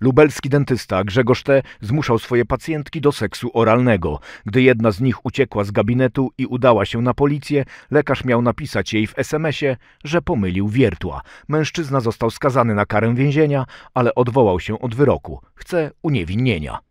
Lubelski dentysta Grzegorz T. zmuszał swoje pacjentki do seksu oralnego. Gdy jedna z nich uciekła z gabinetu i udała się na policję, lekarz miał napisać jej w SMS-ie, że pomylił wiertła. Mężczyzna został skazany na karę więzienia, ale odwołał się od wyroku. Chce uniewinnienia.